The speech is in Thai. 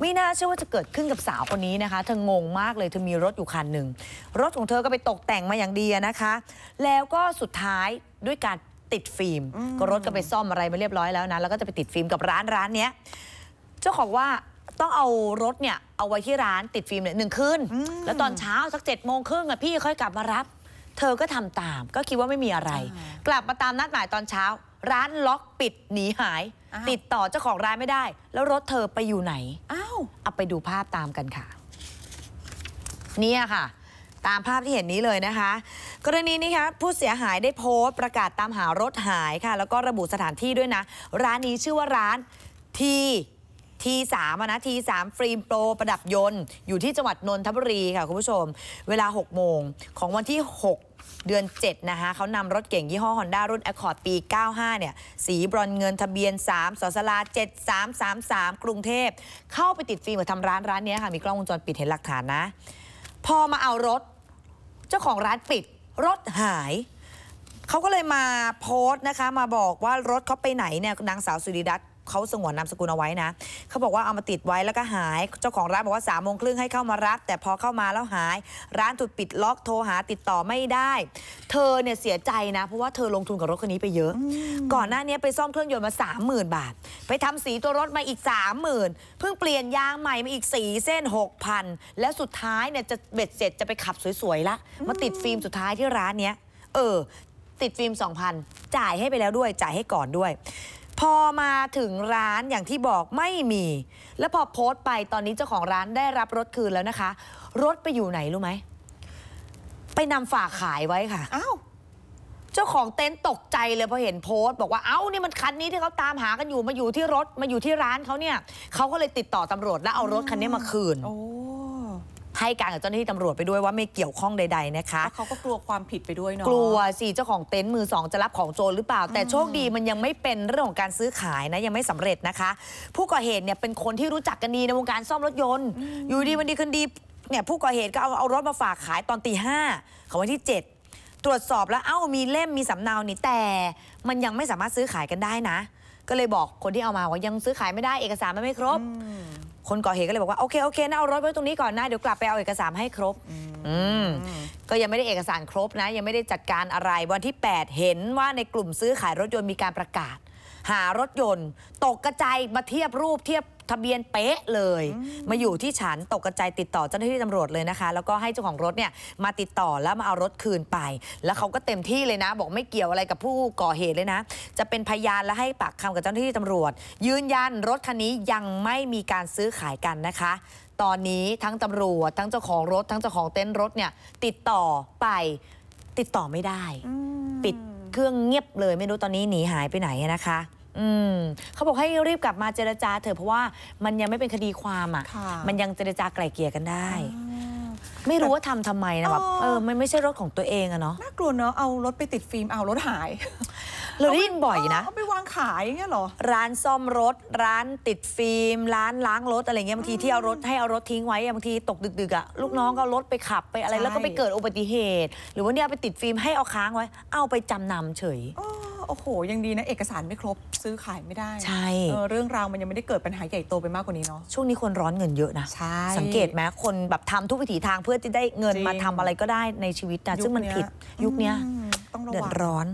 ไม่น่าเชื่อว่าจะเกิดขึ้นกับสาวคนนี้นะคะ เธองงมากเลยเธอมีรถอยู่คันหนึ่งรถของเธอก็ไปตกแต่งมาอย่างดีนะคะ แล้วก็สุดท้ายด้วยการติดฟิล์ม ก็รถก็ไปซ่อมอะไรมาเรียบร้อยแล้วนะแล้วก็จะไปติดฟิล์มกับร้านร้านเนี้ยเจ้าของว่าต้องเอารถเนี่ยเอาไว้ที่ร้าน ติดฟิล์มเนี่ยหนึ่งคืนแล้วตอนเช้าสักเจ็ดโมงครึ่งอะพี่ค่อยกลับมารับ เธอก็ทำตามก็คิดว่าไม่มีอะไร กลับมาตามนัดหมายตอนเช้า ร้านล็อกปิดหนีหาย ติดต่อเจ้าของร้านไม่ได้ แล้วรถเธอไปอยู่ไหนเอาไปดูภาพตามกันค่ะเนี่ยค่ะ ตามภาพที่เห็นนี้เลยนะคะ กรณีนี้ครับผู้เสียหายได้โพสต์ประกาศตามหารถหายค่ะ แล้วก็ระบุสถานที่ด้วยนะ ร้านนี้ชื่อว่าร้านทีทีสามนะทีสามฟรีมโปร ประดับยนต์อยู่ที่จังหวัด นนทบุรี ค่ะ คุณผู้ชม เวลา 6 โมงของวันที่ 6 เดือน 7 นะคะเขานำรถเก่งยี่ห้อ Honda รุ่น Accord ปี 95เนี่ยสีบรอนเงินทะเบียน 3สสลา7333 กรุงเทพเข้าไปติดฟิล์มกับทำร้านร้านนี้ค่ะมีกล้องวงจรปิดเห็นหลักฐานนะ พอมาเอารถเจ้าของร้านปิดรถหายเขาก็เลยมาโพสต์นะคะมาบอกว่ารถเขาไปไหนเนี่ยนางสาวสุริดัตเขาสงวนนามสกุลเอาไว้นะ เขาบอกว่าเอามาติดไว้แล้วก็หาย เจ้าของร้านบอกว่าสามโมงครึ่งให้เข้ามารับแต่พอเข้ามาแล้วหาย ร้านถูกปิดล็อกโทรหาติดต่อไม่ได้ เธอเนี่ยเสียใจนะ เพราะว่าเธอลงทุนกับรถคันนี้ไปเยอะ ก่อนหน้านี้ไปซ่อมเครื่องยนต์มา 3 0,000 บาท ไปทำสีตัวรถมาอีก 30,000เพิ่งเปลี่ยนยางใหม่มาอีกสีเส้น6,000 แล้วสุดท้ายเนี่ยจะเบ็ดเสร็จจะไปขับสวยๆละมาติดฟิล์มสุดท้ายที่ร้านเนี้ยเออติดฟิล์ม2,000จ่ายให้ไปแล้วด้วยจ่ายให้ก่อนด้วยพอมาถึงร้านอย่างที่บอกไม่มี แล้วพอโพสต์ไปตอนนี้เจ้าของร้านได้รับรถคืนแล้วนะคะ รถไปอยู่ไหนรู้ไหม ไปนำฝากขายไว้ค่ะอ้าวจ้าของเต็น์ตกใจเลยพอเห็นโพสต์บอกว่า เอ้า นี่มันคันนี้ที่เขาตามหากันอยู่มาอยู่ที่รถมาอยู่ที่ร้านเขาเนี่ย เขาก็เลยติดต่อตำรวจ แล้วเอารถคันนี้มาคืนให้การกับเจ้าหน้าที่ตำรวจไปด้วยว่าไม่เกี่ยวข้องใด ๆนะคะ เขาก็กลัวความผิดไปด้วยเนาะ กลัวสิเจ้าของเต็นท์มือสองจะรับของโจรหรือเปล่า แต่โชคดีมันยังไม่เป็นเรื่องของการซื้อขายนะยังไม่สำเร็จนะคะ ผู้ก่อเหตุเนี่ยเป็นคนที่รู้จักกันดีในวงการซ่อมรถยนต์ อยู่ดีวันดีคืนดีเนี่ยผู้ก่อเหตุก็เอาเอารถมาฝากขายตอนตีห้าของวันที่ 7 ตรวจสอบแล้วเอ้ามีเล่มมีสำเนานี่แต่มันยังไม่สามารถซื้อขายกันได้นะ ก็เลยบอกคนที่เอามาว่ายังซื้อขายไม่ได้เอกสารมันไม่ครบคนก่อเหตุก็เลยบอกว่า โอเค โอเคนะเอารถไว้ตรงนี้ก่อนนะ เดี๋ยวกลับไปเอาเอกสารให้ครบ อืมก็ยังไม่ได้เอกสารครบนะ ยังไม่ได้จัดการอะไร วันที่ 8 เห็นว่าในกลุ่มซื้อขายรถยนต์มีการประกาศหารถยนต์ ตกกระจายมาเทียบรูปเทียบทะเบียนเป๊ะเลย มาอยู่ที่ฉันตกกระจายติดต่อเจ้าหน้าที่ตำรวจเลยนะคะ แล้วก็ให้เจ้าของรถเนี่ยมาติดต่อแล้วมาเอารถคืนไป แล้วเขาก็เต็มที่เลยนะ บอกไม่เกี่ยวอะไรกับผู้ก่อเหตุเลยนะ จะเป็นพยานและให้ปากคำกับเจ้าหน้าที่ตำรวจ ยืนยันรถคันนี้ยังไม่มีการซื้อขายกันนะคะ ตอนนี้ทั้งตำรวจ ทั้งเจ้าของรถทั้งเจ้าของเต็นท์รถเนี่ยติดต่อไปติดต่อไม่ได้ปิดเครื่องเงียบเลย ไม่รู้ตอนนี้หนีหายไปไหนนะคะ อืม เขาบอกให้รีบกลับมาเจรจา เถอะเพราะว่ามันยังไม่เป็นคดีความอ่ะ่ะมันยังเจรจาไกล่เกลี่ยกันได้ ไม่รู้ว่าทำทำไมนะแบบเออไม่ไม่ใช่รถของตัวเองอะเนาะน่ากลัวเนาะเอารถไปติดฟิล์มเอารถหายเราได้ยินบ่อยนะเขาไปวางขายอย่างเงี้ยหรอ ร้านซ่อมรถ ร้านติดฟิล์ม ร้านล้างรถอะไรเงี้ยบางทีที่เอารถให้เอารถทิ้งไว้บางทีตกดึกๆอ่ะลูกน้องก็รถไปขับไปอะไรแล้วก็ไปเกิดอุบัติเหตุ หรือว่าเนี่ยไปติดฟิล์มให้เอาค้างไว้ เอาไปจำนำเฉยโอ้โหยังดีนะ เอกสารไม่ครบซื้อขายไม่ได้ ใช่เออเรื่องราวมันยังไม่ได้เกิดปัญหาใหญ่โตไปมากกว่านี้เนาะ ช่วงนี้คนร้อนเงินเยอะนะใช่สังเกตไหมคนแบบทำทุกวิถีทางเพื่อที่ได้เงินมาทำอะไรก็ได้ในชีวิตนะซึ่งมันผิด ยุคนี้ต้องระวังเดือดร้อน